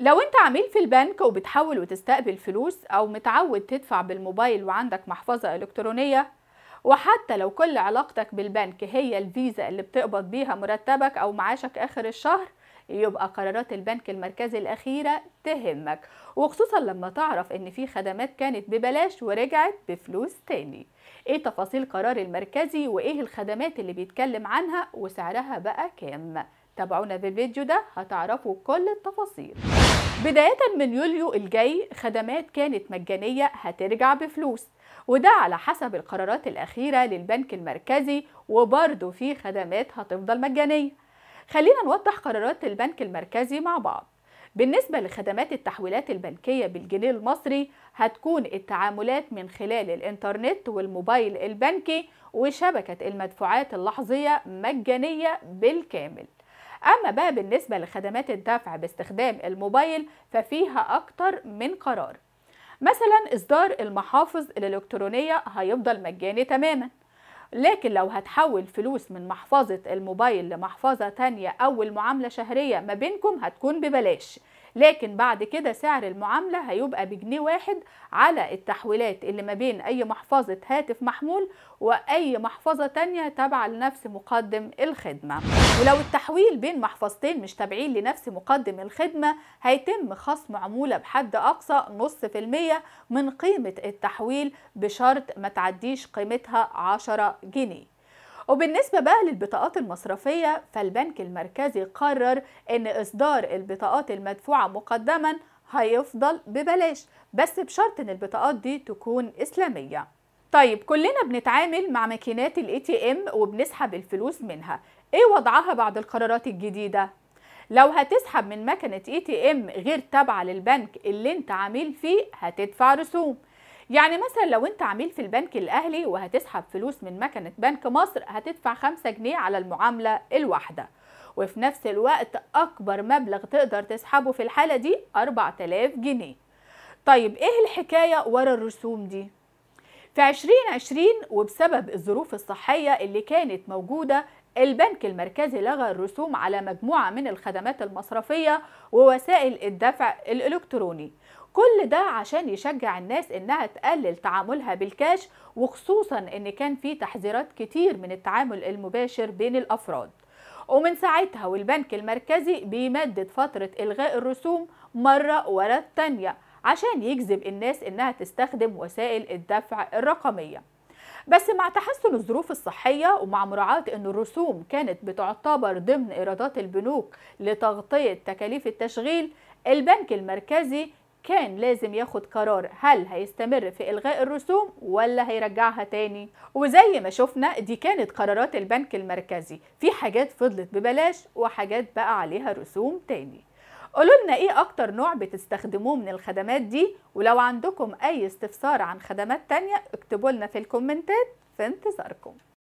لو انت عميل في البنك وبتحول وتستقبل فلوس او متعود تدفع بالموبايل وعندك محفظة الكترونية وحتى لو كل علاقتك بالبنك هي الفيزا اللي بتقبض بيها مرتبك او معاشك اخر الشهر يبقى قرارات البنك المركزي الأخيرة تهمك وخصوصا لما تعرف إن في خدمات كانت ببلاش ورجعت بفلوس تاني إيه تفاصيل قرار المركزي وإيه الخدمات اللي بيتكلم عنها وسعرها بقى كام تابعونا في الفيديو ده هتعرفوا كل التفاصيل بداية من يوليو الجاي خدمات كانت مجانية هترجع بفلوس وده على حسب القرارات الأخيرة للبنك المركزي وبرضه في خدمات هتفضل مجانية خلينا نوضح قرارات البنك المركزي مع بعض بالنسبة لخدمات التحويلات البنكية بالجنيه المصري هتكون التعاملات من خلال الإنترنت والموبايل البنكي وشبكة المدفوعات اللحظية مجانية بالكامل أما بقى بالنسبة لخدمات الدفع باستخدام الموبايل ففيها أكتر من قرار مثلا إصدار المحافظ الإلكترونية هيفضل مجاني تماما لكن لو هتحول فلوس من محفظة الموبايل لمحفظة تانية أو المعاملة شهرية ما بينكم هتكون ببلاش لكن بعد كده سعر المعاملة هيبقى بجنيه واحد على التحويلات اللي ما بين أي محفظة هاتف محمول وأي محفظة تانية تابعة لنفس مقدم الخدمة ولو التحويل بين محفظتين مش تابعين لنفس مقدم الخدمة هيتم خصم عمولة بحد أقصى نص في المية من قيمة التحويل بشرط ما تعديش قيمتها عشرة جنيه وبالنسبة بقى للبطاقات المصرفية فالبنك المركزي قرر أن إصدار البطاقات المدفوعة مقدما هيفضل ببلاش بس بشرط أن البطاقات دي تكون إسلامية طيب كلنا بنتعامل مع ماكينات الاي تي ام وبنسحب الفلوس منها ايه وضعها بعد القرارات الجديده لو هتسحب من مكنه اي تي ام غير تابعه للبنك اللي انت عميل فيه هتدفع رسوم يعني مثلا لو انت عميل في البنك الاهلي وهتسحب فلوس من مكنه بنك مصر هتدفع 5 جنيه على المعامله الواحده وفي نفس الوقت اكبر مبلغ تقدر تسحبه في الحاله دي 4000 جنيه طيب ايه الحكايه ورا الرسوم دي في 2020 وبسبب الظروف الصحيه اللي كانت موجوده البنك المركزي لغى الرسوم على مجموعة من الخدمات المصرفية ووسائل الدفع الإلكتروني كل ده عشان يشجع الناس انها تقلل تعاملها بالكاش وخصوصا ان كان في تحذيرات كتير من التعامل المباشر بين الافراد ومن ساعتها والبنك المركزي بيمدد فترة إلغاء الرسوم مرة ورا التانية عشان يجذب الناس إنها تستخدم وسائل الدفع الرقمية بس مع تحسن الظروف الصحية ومع مراعاة أن الرسوم كانت بتعتبر ضمن إيرادات البنوك لتغطية تكاليف التشغيل البنك المركزي كان لازم ياخد قرار هل هيستمر في إلغاء الرسوم ولا هيرجعها تاني وزي ما شفنا دي كانت قرارات البنك المركزي في حاجات فضلت ببلاش وحاجات بقى عليها رسوم تاني قولوا لنا ايه اكتر نوع بتستخدموه من الخدمات دي ولو عندكم اي استفسار عن خدمات تانية اكتبوا لنا في الكومنتات في انتظاركم